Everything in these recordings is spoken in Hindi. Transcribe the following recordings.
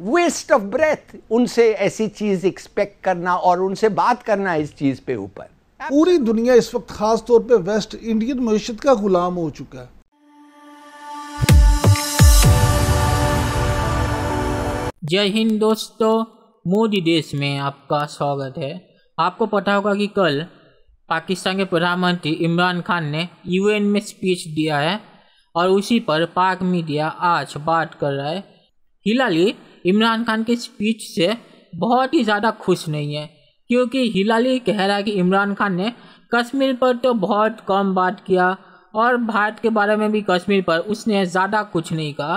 वेस्ट ऑफ ब्रेथ उनसे ऐसी चीज एक्सपेक्ट करना और उनसे बात करना इस चीज पे ऊपर पूरी दुनिया इस वक्त खास तौर पे वेस्ट इंडियन मीशत का गुलाम हो चुका है जय हिंद दोस्तों मोदी देश में आपका स्वागत है आपको पता होगा कि कल पाकिस्तान के प्रधानमंत्री इमरान खान ने यूएन में स्पीच दिया है और उसी पर पाक मीडिया आज बात कर रहा है हिलाली इमरान खान की स्पीच से बहुत ही ज़्यादा खुश नहीं है क्योंकि हिलाली कह रहा है कि इमरान खान ने कश्मीर पर तो बहुत कम बात किया और भारत के बारे में भी कश्मीर पर उसने ज़्यादा कुछ नहीं कहा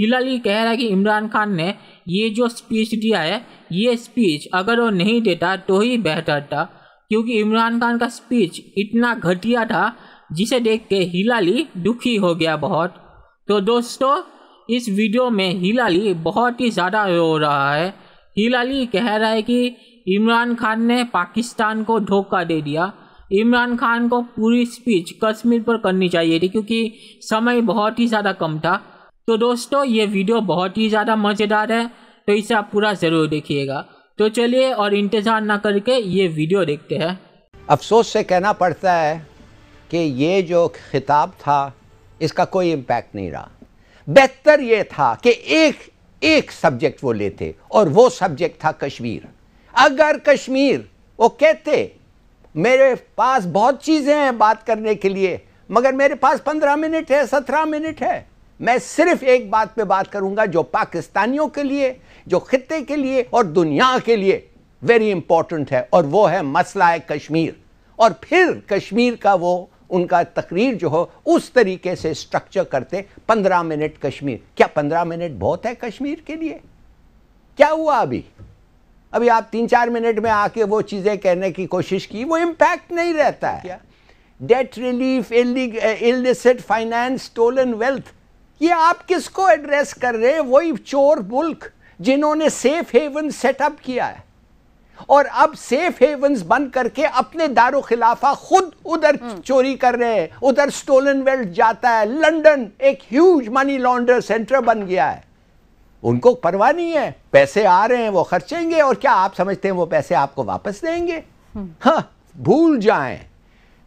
हिलाली कह रहा है कि इमरान खान ने ये जो स्पीच दिया है ये स्पीच अगर वो नहीं देता तो ही बेहतर था क्योंकि इमरान खान का स्पीच इतना घटिया था जिसे देख के हिलाली दुखी हो गया बहुत तो दोस्तों इस वीडियो में हिलाली बहुत ही ज़्यादा रो रहा है हिलाली कह रहा है कि इमरान खान ने पाकिस्तान को धोखा दे दिया इमरान खान को पूरी स्पीच कश्मीर पर करनी चाहिए थी क्योंकि समय बहुत ही ज़्यादा कम था तो दोस्तों ये वीडियो बहुत ही ज़्यादा मज़ेदार है तो इसे आप पूरा ज़रूर देखिएगा तो चलिए और इंतज़ार ना करके ये वीडियो देखते हैं अफसोस से कहना पड़ता है कि ये जो खिताब था इसका कोई इम्पैक्ट नहीं रहा बेहतर यह था कि एक एक सब्जेक्ट वो लेते और वो सब्जेक्ट था कश्मीर अगर कश्मीर वो कहते मेरे पास बहुत चीज़ें हैं बात करने के लिए मगर मेरे पास पंद्रह मिनट है सत्रह मिनट है मैं सिर्फ एक बात पे बात करूंगा जो पाकिस्तानियों के लिए जो खत्े के लिए और दुनिया के लिए वेरी इंपॉर्टेंट है और वो है मसला है कश्मीर और फिर कश्मीर का वो उनका तकरीर जो हो उस तरीके से स्ट्रक्चर करते पंद्रह मिनट कश्मीर क्या पंद्रह मिनट बहुत है कश्मीर के लिए क्या हुआ अभी अभी आप तीन चार मिनट में आके वो चीज़ें कहने की कोशिश की वो इम्पैक्ट नहीं रहता है debt relief illicit finance stolen wealth ये आप किसको एड्रेस कर रहे हैं वही चोर मुल्क जिन्होंने सेफ हेवन सेटअप किया है और अब सेफ हेवंस बन करके अपने दारो खिलाफा खुद उधर हम्म। चोरी कर रहे हैं उधर स्टोलन वेल्ट जाता है लंदन एक ह्यूज मनी लॉन्डर सेंटर बन गया है उनको परवाह नहीं है पैसे आ रहे हैं वो खर्चेंगे और क्या आप समझते हैं वो पैसे आपको वापस देंगे हम्म। हाँ भूल जाएं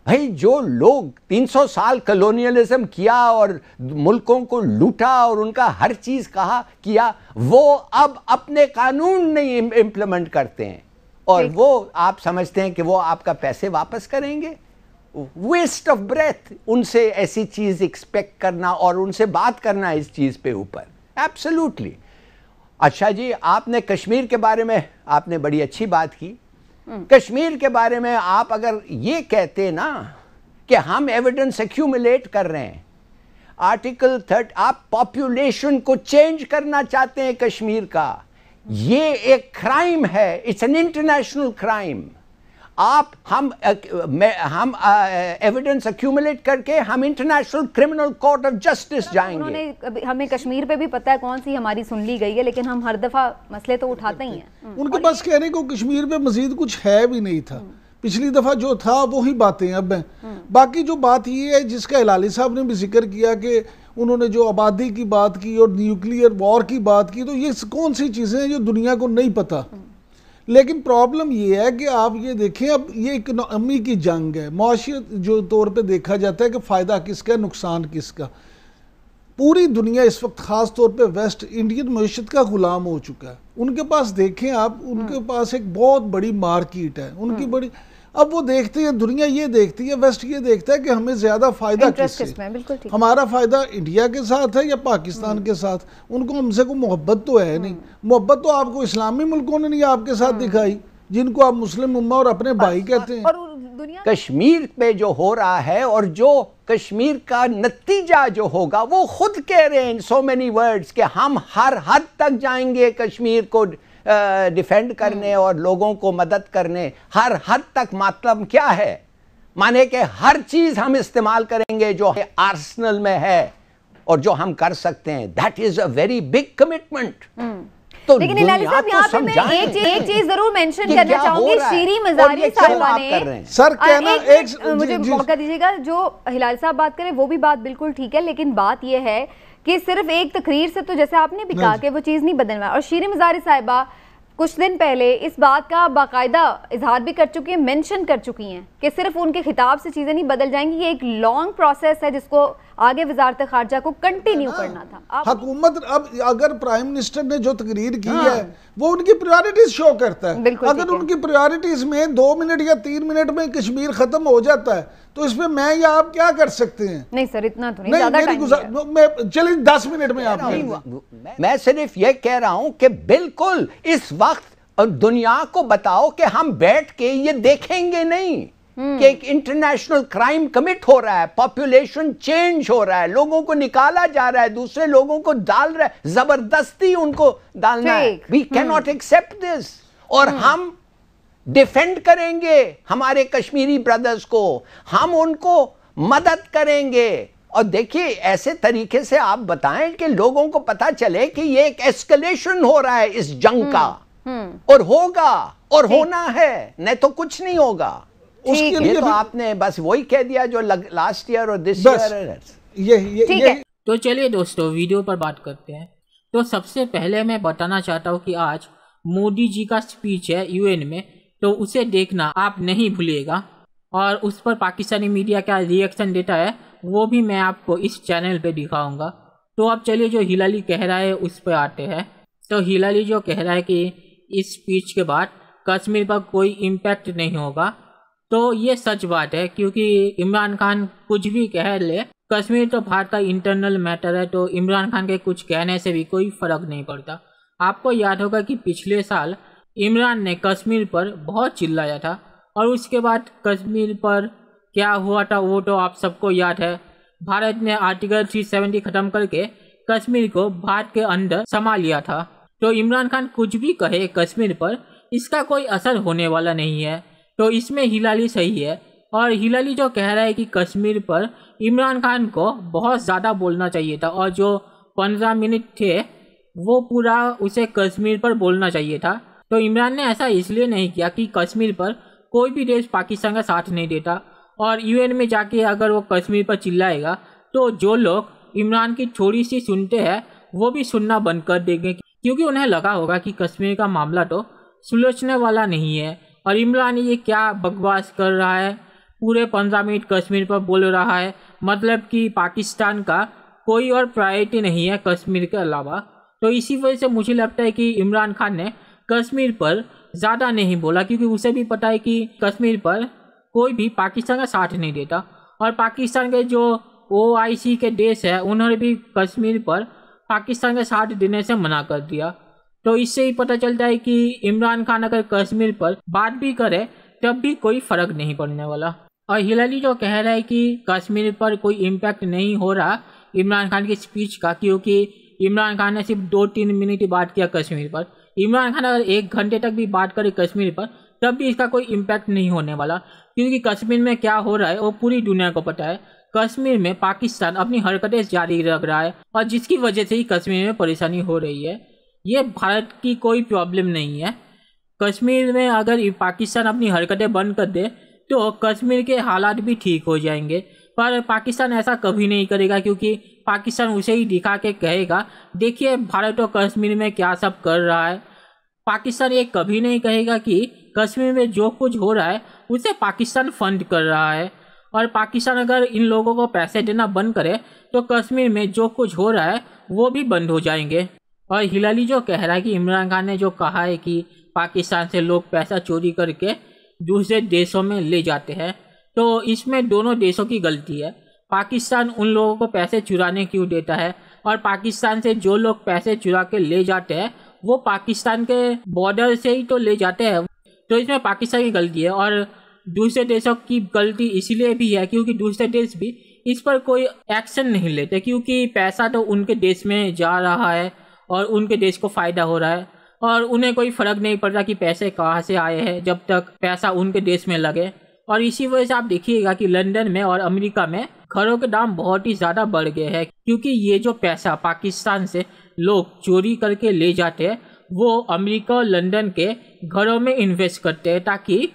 भाई जो लोग 300 साल कलोनियलिज्म किया और मुल्कों को लूटा और उनका हर चीज़ कहा किया वो अब अपने कानून नहीं इंप्लीमेंट करते हैं और वो आप समझते हैं कि वो आपका पैसे वापस करेंगे वेस्ट ऑफ ब्रेथ उनसे ऐसी चीज़ एक्सपेक्ट करना और उनसे बात करना इस चीज़ पे ऊपर एब्सोल्युटली अच्छा जी आपने कश्मीर के बारे में आपने बड़ी अच्छी बात की हम्म। कश्मीर के बारे में आप अगर ये कहते ना कि हम एविडेंस एक्यूमुलेट कर रहे हैं आर्टिकल थर्ट आप पॉपुलेशन को चेंज करना चाहते हैं कश्मीर का ये एक क्राइम है इट्स एन इंटरनेशनल क्राइम आप हम uh, हम एविडेंस uh, अक्यूमुलेट uh, करके हम international criminal court of justice जाएंगे हमें कश्मीर पे भी पता है कौन सी हमारी सुन ली गई है लेकिन हम हर दफा मसले तो उठाते ही हैं हम्म। उनके पास कहने को कश्मीर पे मजीद कुछ है भी नहीं था हम्म। पिछली दफ़ा जो था वही बातें अब हम्म। बाकी जो बात ये है जिसका हिलाली साहब ने भी जिक्र किया कि उन्होंने जो आबादी की बात की और न्यूक्लियर वॉर की बात की तो ये कौन सी चीज़ें हैं जो दुनिया को नहीं पता लेकिन प्रॉब्लम ये है कि आप ये देखें अब ये इकनॉमी की जंग है माशियत जो तौर पे देखा जाता है कि फ़ायदा किसका है नुकसान किसका पूरी दुनिया इस वक्त ख़ास तौर पे वेस्ट इंडियन मीशत का ग़ुलाम हो चुका है उनके पास देखें आप उनके हम्म। पास एक बहुत बड़ी मार्केट है उनकी हम्म। बड़ी अब वो देखती है दुनिया ये देखती है वेस्ट ये देखता है कि हमें ज्यादा फायदा किस में हमारा फायदा इंडिया के साथ है या पाकिस्तान के साथ उनको हमसे कोई मोहब्बत तो है नहीं हम्म। मोहब्बत तो आपको इस्लामी मुल्कों ने नहीं आपके साथ हम्म। दिखाई जिनको आप मुस्लिम उम्मा और अपने भाई कहते हैं कश्मीर पे जो हो रहा है और जो कश्मीर का नतीजा जो होगा वो खुद कह रहे हैं सो मेनी वर्ड्स कि हम हर हद तक जाएंगे कश्मीर को डिफेंड करने हम्म। और लोगों को मदद करने हर हद तक मतलब क्या है माने कि हर चीज़ हम इस्तेमाल करेंगे जो आर्सनल में है और जो हम कर सकते हैं that is a very big commitment तो लेकिन यहाँ पे मैं एक एक चीज जरूर मेंशन करना चाहूंगी श्री मजारी ने सर कहना एक, एक, एक मुझे मौका दीजिएगा जो हिलाल साहब बात करें वो भी बात बिल्कुल ठीक है लेकिन बात यह है कि सिर्फ एक तकरीर से तो जैसे आपने भी कहा हाँ कि वो चीज़ नहीं बदलवा और शीर मजारी साहिबा कुछ दिन पहले इस बात का बाकायदा इजहार भी कर चुकी हैं मेंशन कर चुकी हैं कि सिर्फ उनके खिताब से चीज़ें नहीं बदल जाएंगी ये एक लॉन्ग प्रोसेस है जिसको आगे वजारत खारजा को कंटिन्यू हाँ। करना था हुकूमत अब अगर प्राइम मिनिस्टर ने जो तकरीर की हाँ। है वो उनकी प्रायोरिटीज शो करता है अगर उनकी प्रायोरिटीज में दो मिनट या तीन मिनट में कश्मीर खत्म हो जाता है तो इसमें मैं या आप क्या कर सकते हैं नहीं सर इतना तो नहीं, नहीं ज्यादा गुजार मैं चलिए दस मिनट में आप मैं सिर्फ ये कह रहा हूं कि बिल्कुल इस वक्त दुनिया को बताओ कि हम बैठ के ये देखेंगे नहीं हम्म। कि एक इंटरनेशनल क्राइम कमिट हो रहा है पॉपुलेशन चेंज हो रहा है लोगों को निकाला जा रहा है दूसरे लोगों को डाल रहा है जबरदस्ती उनको डालना है we can not accept this और हम्म। हम डिफेंड करेंगे हमारे कश्मीरी ब्रदर्स को हम उनको मदद करेंगे और देखिए ऐसे तरीके से आप बताएं कि लोगों को पता चले कि ये एक एस्केलेशन हो रहा है इस जंग का हम्म, और होगा और होना है नहीं तो कुछ नहीं होगा उसके लिए तो आपने बस वही कह दिया जो लास्ट ईयर और दिस ईयर ये ये ठीक है तो चलिए दोस्तों वीडियो पर बात करते हैं तो सबसे पहले मैं बताना चाहता हूँ कि आज मोदी जी का स्पीच है यूएन में तो उसे देखना आप नहीं भूलिएगा और उस पर पाकिस्तानी मीडिया क्या रिएक्शन देता है वो भी मैं आपको इस चैनल पे दिखाऊंगा तो अब चलिए जो हिलाली कह रहा है उस पर आते हैं तो हिलाली जो कह रहा है कि इस स्पीच के बाद कश्मीर पर कोई इम्पैक्ट नहीं होगा तो ये सच बात है क्योंकि इमरान खान कुछ भी कह ले कश्मीर तो भारत का इंटरनल मैटर है तो इमरान खान के कुछ कहने से भी कोई फ़र्क नहीं पड़ता आपको याद होगा कि पिछले साल इमरान ने कश्मीर पर बहुत चिल्लाया था और उसके बाद कश्मीर पर क्या हुआ था वो तो आप सबको याद है भारत ने आर्टिकल 370 ख़त्म करके कश्मीर को भारत के अंदर समा लिया था तो इमरान खान कुछ भी कहे कश्मीर पर इसका कोई असर होने वाला नहीं है तो इसमें हिलाली सही है और हिलाली जो कह रहा है कि कश्मीर पर इमरान खान को बहुत ज़्यादा बोलना चाहिए था और जो पंद्रह मिनट थे वो पूरा उसे कश्मीर पर बोलना चाहिए था तो इमरान ने ऐसा इसलिए नहीं किया कि कश्मीर पर कोई भी देश पाकिस्तान का साथ नहीं देता और यूएन में जाके अगर वो कश्मीर पर चिल्लाएगा तो जो लोग इमरान की थोड़ी सी सुनते हैं वो भी सुनना बंद कर देंगे क्योंकि उन्हें लगा होगा कि कश्मीर का मामला तो सुलझने वाला नहीं है और इमरान ये क्या बकवास कर रहा है पूरे पंद्रह मिनट कश्मीर पर बोल रहा है मतलब कि पाकिस्तान का कोई और प्रायोरिटी नहीं है कश्मीर के अलावा तो इसी वजह से मुझे लगता है कि इमरान खान ने कश्मीर पर ज़्यादा नहीं बोला क्योंकि उसे भी पता है कि कश्मीर पर कोई भी पाकिस्तान का साथ नहीं देता और पाकिस्तान के जो ओ के देश है उन्होंने भी कश्मीर पर पाकिस्तान का साथ देने से मना कर दिया तो इससे ही पता चलता है कि इमरान खान अगर कश्मीर पर बात भी करे तब भी कोई फर्क नहीं पड़ने वाला और हिलाली जो कह रहा है कि कश्मीर पर कोई इम्पैक्ट नहीं हो रहा इमरान खान की स्पीच का क्योंकि इमरान खान ने सिर्फ दो तीन मिनट ही बात किया कश्मीर पर इमरान खान अगर एक घंटे तक भी बात करे कश्मीर पर तब भी इसका कोई इम्पैक्ट नहीं होने वाला क्योंकि कश्मीर में क्या हो रहा है वो पूरी दुनिया को पता है कश्मीर में पाकिस्तान अपनी हरकतें जारी रख रहा है और जिसकी वजह से ही कश्मीर में परेशानी हो रही है ये भारत की कोई प्रॉब्लम नहीं है कश्मीर में अगर पाकिस्तान अपनी हरकतें बंद कर दे तो कश्मीर के हालात भी ठीक हो जाएंगे पर पाकिस्तान ऐसा कभी नहीं करेगा क्योंकि पाकिस्तान उसे ही दिखा के कहेगा देखिए भारत और कश्मीर में क्या सब कर रहा है पाकिस्तान ये कभी नहीं कहेगा कि कश्मीर में जो कुछ हो रहा है उसे पाकिस्तान फंड कर रहा है और पाकिस्तान अगर इन लोगों को पैसे देना बंद करे तो कश्मीर में जो कुछ हो रहा है वो भी बंद हो जाएंगे और हिलाली जो कह रहा है कि इमरान खान ने जो कहा है कि पाकिस्तान से लोग पैसा चोरी करके दूसरे देशों में ले जाते हैं तो इसमें दोनों देशों की गलती है पाकिस्तान उन लोगों को पैसे चुराने क्यों देता है और पाकिस्तान से जो लोग पैसे चुरा के ले जाते हैं वो पाकिस्तान के बॉर्डर से ही तो ले जाते हैं तो इसमें पाकिस्तान की गलती है और दूसरे देशों की गलती इसलिए भी है क्योंकि दूसरे देश भी इस पर कोई एक्शन नहीं लेते क्योंकि पैसा तो उनके देश में जा रहा है और उनके देश को फ़ायदा हो रहा है और उन्हें कोई फ़र्क नहीं पड़ता कि पैसे कहाँ से आए हैं जब तक पैसा उनके देश में लगे और इसी वजह से आप देखिएगा कि लंदन में और अमेरिका में घरों के दाम बहुत ही ज़्यादा बढ़ गए हैं क्योंकि ये जो पैसा पाकिस्तान से लोग चोरी करके ले जाते हैं वो अमेरिका और लंदन के घरों में इन्वेस्ट करते हैं ताकि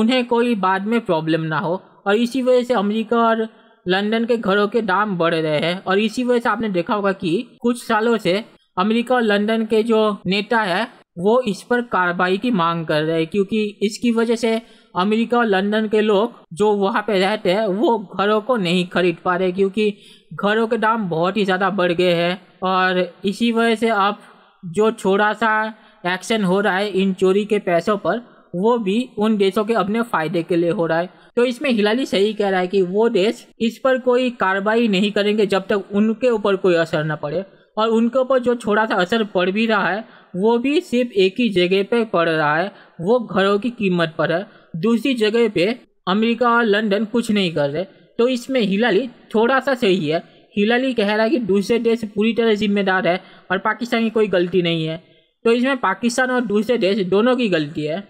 उन्हें कोई बाद में प्रॉब्लम ना हो और इसी वजह से अमेरिका और लंदन के घरों के दाम बढ़ रहे हैं और इसी वजह से आपने देखा होगा कि कुछ सालों से अमेरिका और लंदन के जो नेता है वो इस पर कार्रवाई की मांग कर रहे हैं क्योंकि इसकी वजह से अमेरिका और लंदन के लोग जो वहाँ पे रहते हैं वो घरों को नहीं खरीद पा रहे क्योंकि घरों के दाम बहुत ही ज़्यादा बढ़ गए हैं और इसी वजह से अब जो छोटा सा एक्शन हो रहा है इन चोरी के पैसों पर वो भी उन देशों के अपने फायदे के लिए हो रहा है तो इसमें हिलाली सही कह रहा है कि वो देश इस पर कोई कार्रवाई नहीं करेंगे जब तक उनके ऊपर कोई असर न पड़े और उनके ऊपर जो छोटा सा असर पड़ भी रहा है वो भी सिर्फ एक ही जगह पे पड़ रहा है वो घरों की कीमत पर है दूसरी जगह पे अमेरिका और लंदन कुछ नहीं कर रहे तो इसमें हिलाली थोड़ा सा सही है हिलाली कह रहा है कि दूसरे देश पूरी तरह जिम्मेदार है और पाकिस्तान की कोई गलती नहीं है तो इसमें पाकिस्तान और दूसरे देश दोनों की गलती है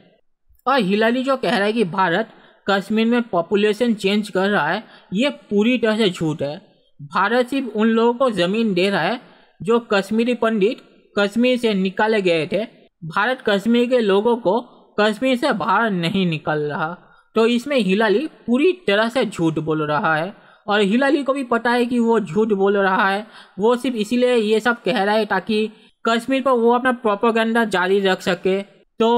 और हिलाली जो कह रहा है कि भारत कश्मीर में पॉपुलेशन चेंज कर रहा है ये पूरी तरह से झूठ है भारत सिर्फ उन लोगों को ज़मीन दे रहा है जो कश्मीरी पंडित कश्मीर से निकाले गए थे भारत कश्मीर के लोगों को कश्मीर से बाहर नहीं निकल रहा तो इसमें हिलाली पूरी तरह से झूठ बोल रहा है और हिलाली को भी पता है कि वो झूठ बोल रहा है वो सिर्फ इसीलिए ये सब कह रहा है ताकि कश्मीर पर वो अपना प्रोपोगंडा जारी रख सके तो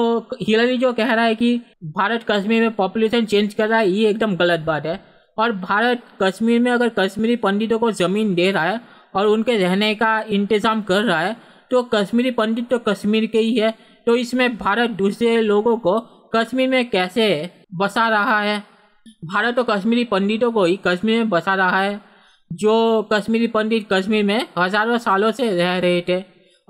हिलाली जो कह रहा है कि भारत कश्मीर में पॉपुलेशन चेंज कर रहा है ये एकदम गलत बात है और भारत कश्मीर में अगर कश्मीरी पंडितों को ज़मीन दे रहा है और उनके रहने का इंतज़ाम कर रहा है तो कश्मीरी पंडित तो कश्मीर के ही है तो इसमें भारत दूसरे लोगों को कश्मीर में कैसे बसा रहा है भारत तो कश्मीरी पंडितों को ही कश्मीर में बसा रहा है जो कश्मीरी पंडित कश्मीर में हज़ारों सालों से रह रहे थे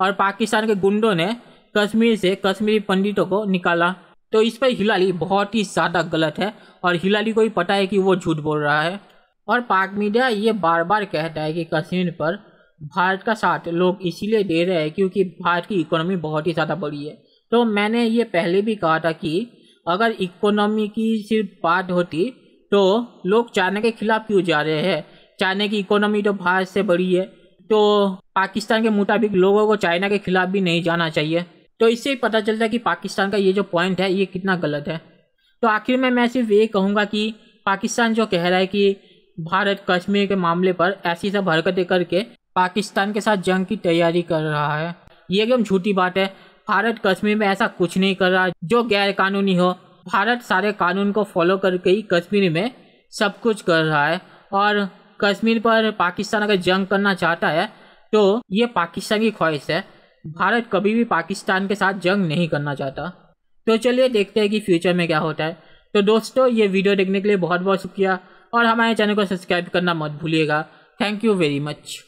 और पाकिस्तान के गुंडों ने कश्मीर से कश्मीरी पंडितों को निकाला तो इस पर हिलाली बहुत ही ज़्यादा गलत है और हिलाली को ही पता है कि वो झूठ बोल रहा है और पाक मीडिया ये बार बार कहता है कि कश्मीर पर भारत का साथ लोग इसीलिए दे रहे हैं क्योंकि भारत की इकोनॉमी बहुत ही ज़्यादा बड़ी है तो मैंने ये पहले भी कहा था कि अगर इकोनॉमी की सिर्फ बात होती तो लोग चाइना के खिलाफ क्यों जा रहे हैं चाइना की इकोनॉमी तो भारत से बड़ी है तो पाकिस्तान के मुताबिक लोगों को चाइना के खिलाफ भी नहीं जाना चाहिए तो इससे ही पता चलता है कि पाकिस्तान का ये जो पॉइंट है ये कितना गलत है तो आखिर में मैं सिर्फ ये कहूँगा कि पाकिस्तान जो कह रहा है कि भारत कश्मीर के मामले पर ऐसी सब हरकतें करके पाकिस्तान के साथ जंग की तैयारी कर रहा है ये एकदम झूठी बात है भारत कश्मीर में ऐसा कुछ नहीं कर रहा जो गैर कानूनी हो भारत सारे कानून को फॉलो करके ही कश्मीर में सब कुछ कर रहा है और कश्मीर पर पाकिस्तान अगर जंग करना चाहता है तो ये पाकिस्तान की ख्वाहिश है भारत कभी भी पाकिस्तान के साथ जंग नहीं करना चाहता तो चलिए देखते हैं कि फ्यूचर में क्या होता है तो दोस्तों ये वीडियो देखने के लिए बहुत बहुत शुक्रिया और हमारे चैनल को सब्सक्राइब करना मत भूलिएगा थैंक यू वेरी मच